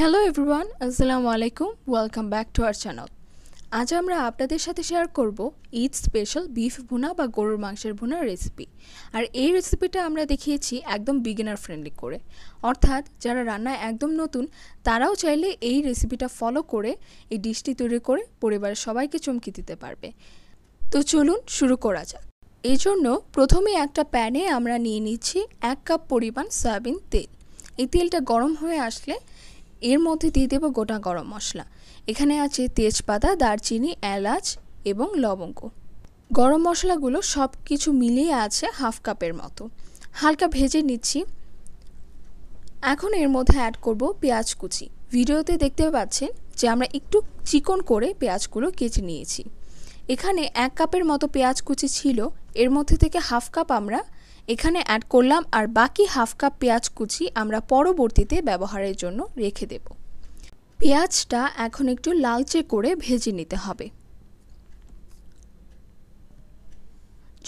Hello everyone আসসালামু আলাইকুম welcome back to our channel আজ আমরা আপনাদের সাথে শেয়ার করব ঈদ স্পেশাল বিফ ভুনা বা গরুর মাংসের ভুনার রেসিপি আর এই রেসিপিটা আমরা দেখিয়েছি একদম বিগিনার ফ্রেন্ডলি করে অর্থাৎ যারা রান্নায় একদম নতুন তারাও চাইলে এই রেসিপিটা ফলো করে এই ডিশটি তৈরি করে পরিবারের সবাইকে চমকি দিতে পারবে তো চলুন শুরু করা যাক এই জন্য প্রথমে একটা প্যানে আমরা নিয়ে নিচ্ছি এক কাপ পরিমাণ সয়াবিন তেল এই তেলটা গরম হয়ে আসলে এর মধ্যে দিয়ে দেবো গোটা গরম মশলা এখানে আছে তেজপাতা দারচিনি এলাচ এবং লবঙ্গ গরম মশলাগুলো সব কিছু মিলিয়ে আছে হাফ কাপের মতো হালকা ভেজে নিচ্ছি এখন এর মধ্যে অ্যাড করব পেঁয়াজ কুচি ভিডিওতে দেখতে পাচ্ছেন যে আমরা একটু চিকন করে পেঁয়াজগুলো কেটে নিয়েছি এখানে এক কাপের মতো পেঁয়াজ কুচি ছিল এর মধ্যে থেকে হাফ কাপ আমরা এখানে অ্যাড করলাম আর বাকি হাফ কাপ পেঁয়াজ কুচি আমরা পরবর্তীতে ব্যবহারের জন্য রেখে দেব পেঁয়াজটা এখন একটু লালচে করে ভেজে নিতে হবে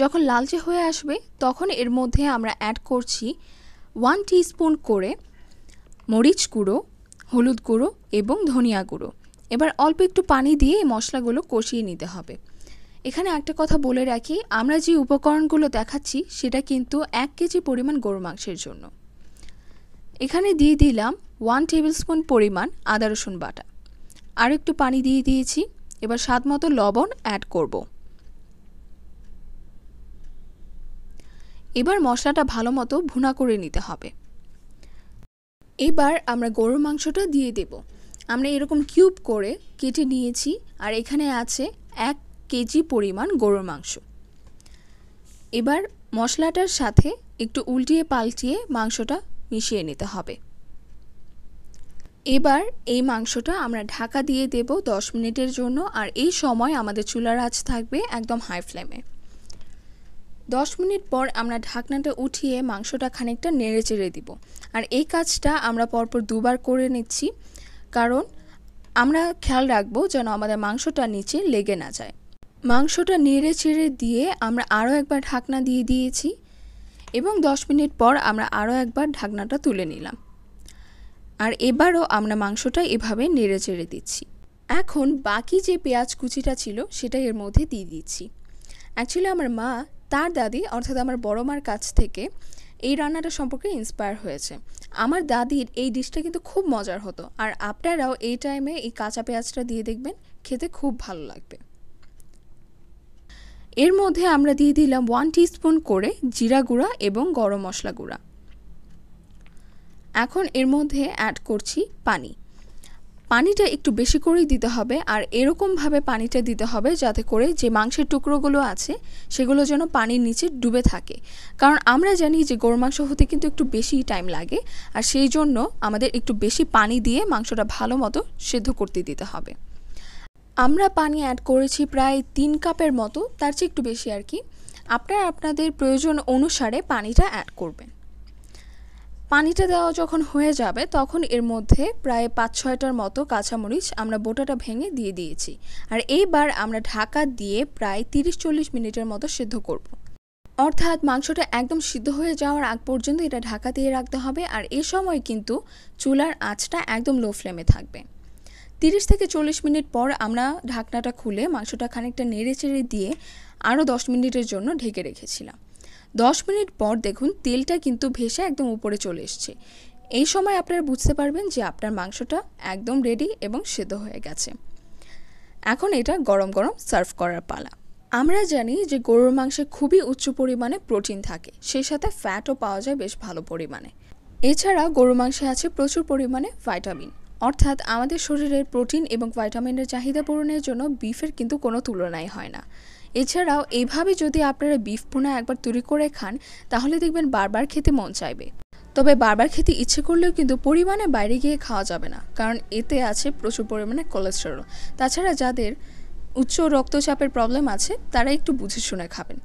যখন লালচে হয়ে আসবে তখন এর মধ্যে আমরা অ্যাড করছি ওয়ান স্পুন করে মরিচ গুঁড়ো হলুদ গুঁড়ো এবং ধনিয়া গুঁড়ো এবার অল্প একটু পানি দিয়ে মশলাগুলো কষিয়ে নিতে হবে এখানে একটা কথা বলে রাখি আমরা যে উপকরণগুলো দেখাচ্ছি সেটা কিন্তু এক কেজি পরিমাণ গরু মাংসের জন্য এখানে দিয়ে দিলাম ওয়ান টেবিল স্পুন পরিমাণ আদা রসুন বাটা আর একটু পানি দিয়ে দিয়েছি এবার স্বাদ মতো লবণ অ্যাড করব এবার মশলাটা ভালো মতো ভুনা করে নিতে হবে এবার আমরা গরুর মাংসটা দিয়ে দেব আমরা এরকম কিউব করে কেটে নিয়েছি আর এখানে আছে এক কেজি পরিমাণ গরুর মাংস এবার মশলাটার সাথে একটু উল্টিয়ে পাল্টিয়ে মাংসটা মিশিয়ে নিতে হবে এবার এই মাংসটা আমরা ঢাকা দিয়ে দেব দশ মিনিটের জন্য আর এই সময় আমাদের চুলার আঁচ থাকবে একদম হাই ফ্লেমে দশ মিনিট পর আমরা ঢাকনাটা উঠিয়ে মাংসটা খানিকটা নেড়ে চেড়ে দিব আর এই কাজটা আমরা পরপর দুবার করে নিচ্ছি কারণ আমরা খেয়াল রাখবো যেন আমাদের মাংসটা নিচে লেগে না যায় মাংসটা নেড়ে চেড়ে দিয়ে আমরা আরও একবার ঢাকনা দিয়ে দিয়েছি এবং 10 মিনিট পর আমরা আরও একবার ঢাকনাটা তুলে নিলাম আর এবারও আমরা মাংসটা এভাবে নেড়ে চেড়ে দিচ্ছি এখন বাকি যে পেঁয়াজ কুচিটা ছিল সেটা এর মধ্যে দিয়ে দিচ্ছি অ্যাকচুয়ালি আমার মা তার দাদি অর্থাৎ আমার বড় মার কাছ থেকে এই রান্নাটা সম্পর্কে ইন্সপায়ার হয়েছে আমার দাদির এই ডিশটা কিন্তু খুব মজার হতো আর আপনারাও এই টাইমে এই কাঁচা পেঁয়াজটা দিয়ে দেখবেন খেতে খুব ভালো লাগবে এর মধ্যে আমরা দিয়ে দিলাম ওয়ান টিস্পুন করে জিরা গুঁড়া এবং গরম মশলা গুঁড়া এখন এর মধ্যে অ্যাড করছি পানি পানিটা একটু বেশি করেই দিতে হবে আর এরকমভাবে পানিটা দিতে হবে যাতে করে যে মাংসের টুকরোগুলো আছে সেগুলো যেন পানির নিচে ডুবে থাকে কারণ আমরা জানি যে গোর মাংস হতে কিন্তু একটু বেশি টাইম লাগে আর সেই জন্য আমাদের একটু বেশি পানি দিয়ে মাংসটা ভালো মতো সেদ্ধ করতে দিতে হবে আমরা পানি অ্যাড করেছি প্রায় তিন কাপের মতো তার চেয়ে একটু বেশি আর কি আপনারা আপনাদের প্রয়োজন অনুসারে পানিটা অ্যাড করবেন পানিটা দেওয়া যখন হয়ে যাবে তখন এর মধ্যে প্রায় পাঁচ ছয়টার মতো কাঁচামরিচ আমরা বোটাটা ভেঙে দিয়ে দিয়েছি আর এইবার আমরা ঢাকা দিয়ে প্রায় তিরিশ চল্লিশ মিনিটের মতো সিদ্ধ করব। অর্থাৎ মাংসটা একদম সিদ্ধ হয়ে যাওয়ার আগ পর্যন্ত এটা ঢাকা দিয়ে রাখতে হবে আর এ সময় কিন্তু চুলার আঁচটা একদম লো ফ্লেমে থাকবে তিরিশ থেকে চল্লিশ মিনিট পর আমরা ঢাকনাটা খুলে মাংসটা খানিকটা নেড়ে চেড়ে দিয়ে আরও দশ মিনিটের জন্য ঢেকে রেখেছিলাম দশ মিনিট পর দেখুন তেলটা কিন্তু ভেসে একদম উপরে চলে এসছে এই সময় আপনারা বুঝতে পারবেন যে আপনার মাংসটা একদম রেডি এবং সেদ্ধ হয়ে গেছে এখন এটা গরম গরম সার্ভ করার পালা আমরা জানি যে গরুর মাংসে খুবই উচ্চ পরিমাণে প্রোটিন থাকে সেই সাথে ফ্যাটও পাওয়া যায় বেশ ভালো পরিমাণে এছাড়া গরু মাংসে আছে প্রচুর পরিমাণে ভাইটামিন অর্থাৎ আমাদের শরীরের প্রোটিন এবং ভাইটামিনের চাহিদা পূরণের জন্য বিফের কিন্তু কোনো তুলনাই হয় না এছাড়াও এভাবে যদি আপনারা বিফ পোনা একবার তৈরি করে খান তাহলে দেখবেন বারবার খেতে মন চাইবে তবে বারবার খেতে ইচ্ছে করলেও কিন্তু পরিমাণে বাইরে গিয়ে খাওয়া যাবে না কারণ এতে আছে প্রচুর পরিমাণে কোলেস্টেরল তাছাড়া যাদের উচ্চ রক্তচাপের প্রবলেম আছে তারা একটু বুঝে শুনে খাবেন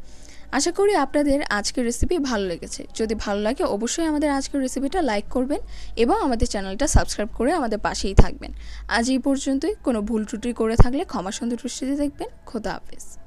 আশা করি আপনাদের আজকের রেসিপি ভালো লেগেছে যদি ভালো লাগে অবশ্যই আমাদের আজকের রেসিপিটা লাইক করবেন এবং আমাদের চ্যানেলটা সাবস্ক্রাইব করে আমাদের পাশেই থাকবেন আজ এই পর্যন্তই কোনো ভুল ত্রুটি করে থাকলে ক্ষমা দৃষ্টিতে দেখবেন খোদা হাফেজ